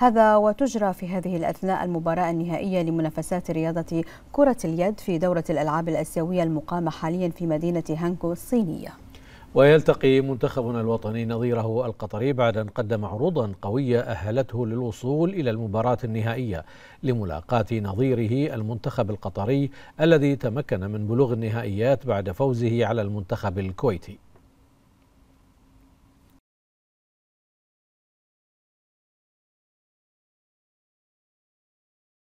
هذا وتجرى في هذه الأثناء المباراة النهائية لمنافسات رياضة كرة اليد في دورة الألعاب الآسيوية المقامة حاليا في مدينة هانكو الصينية ويلتقي منتخبنا الوطني نظيره القطري بعد أن قدم عروضا قوية أهلته للوصول إلى المباراة النهائية لملاقاة نظيره المنتخب القطري الذي تمكن من بلوغ النهائيات بعد فوزه على المنتخب الكويتي